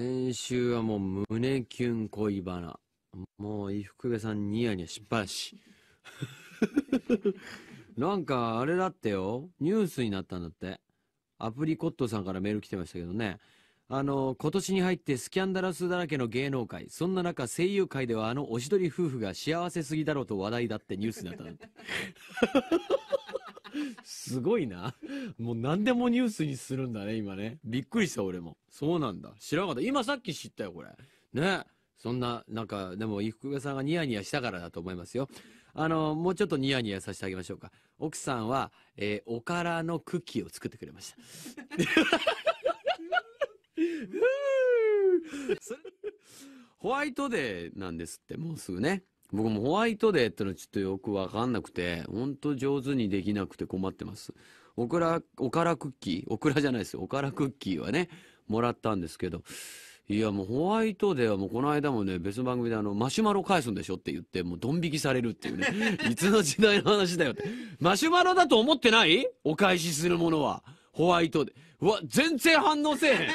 先週はもう胸キュン恋バナ。もう、伊福部さんニヤニヤしっぱなし。なんか、あれだってよ。ニュースになったんだって。アプリコットさんからメール来てましたけどね。あの、今年に入ってスキャンダラスだらけの芸能界。そんな中、声優界ではあのおしどり夫婦が幸せすぎだろうと話題だってニュースになったんだって。すごいな。もう何でもニュースにするんだね、今ね。びっくりした、俺も。そうなんだ。知らなかった。今さっき知ったよ、これ。ね。そんな、なんか、でも、福部さんがニヤニヤしたからだと思いますよ。あの、もうちょっとニヤニヤさせてあげましょうか。奥さんは、えー、おからのクッキーを作ってくれました。ホワイトデーなんですって、もうすぐね。僕もホワイトデーってのはちょっとよくわかんなくて、ほんと上手にできなくて困ってます。オクラ、オカラクッキーオクラじゃないですよ。オカラクッキーはね、もらったんですけど。いや、もうホワイトデーはもうこの間もね、別の番組であの、マシュマロ返すんでしょって言って、もうドン引きされるっていうね。いつの時代の話だよって。マシュマロだと思ってないお返しするものは。ホワイトデー。うわ、全然反応せえへん。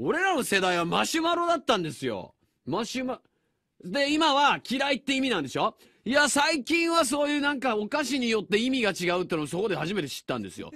俺らの世代はマシュマロだったんですよ。マシュマロ。で、今は嫌いって意味なんでしょいや、最近はそういうなんかお菓子によって意味が違うってのをそこで初めて知ったんですよ。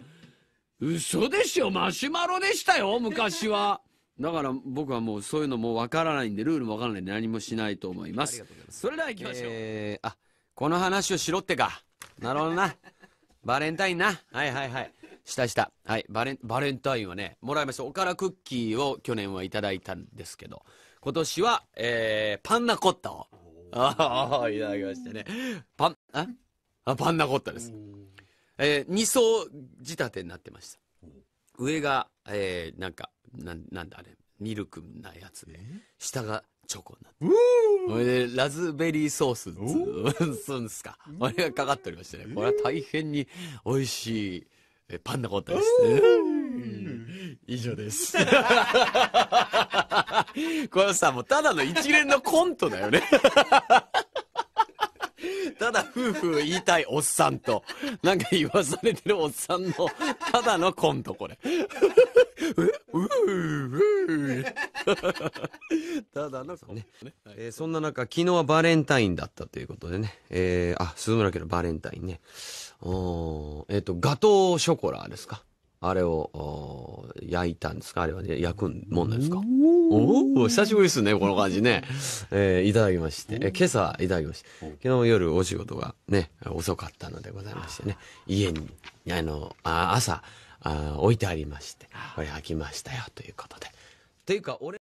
嘘でしょマシュマロでしたよ昔は。だから僕はもうそういうのもわからないんで、ルールもわからないんで何もしないと思います。ますそれでは行きましょう。えー、あ、この話をしろってか。なるほどな。バレンタインな。はいはいはい。したした。はい。バレン、バレンタインはね、もらいました。おからクッキーを去年はいただいたんですけど。今年は、えー、パンナコッタを、ああ、いただきましたね。パン、あパンナコッタです。えー、2層仕立てになってました。上が、えー、なんか、ななんだあれ、ミルクなやつで、下がチョコになって。それで、ラズベリーソース、すんすか。あれがかかっておりましてね、これは大変に美味しい、えー、パンナコッタです、ね。以上です。これさ、もうただの一連のコントだよね。ただ夫婦言いたいおっさんと、なんか言わされてるおっさんの、ただのコント、これ。ただのコントね。えー、そんな中、昨日はバレンタインだったということでね。えー、あ、鈴村家のバレンタインね。おえっ、ー、と、ガトーショコラですか。あれを焼いたんですかあれはね、焼くもんなんですかおお久しぶりですね、この感じね。えー、いただきまして、えー、今朝いただきまして、昨日夜お仕事がね、遅かったのでございましてね、家に、あの、あ朝あ、置いてありまして、これ焼きましたよ、ということで。っていうか、俺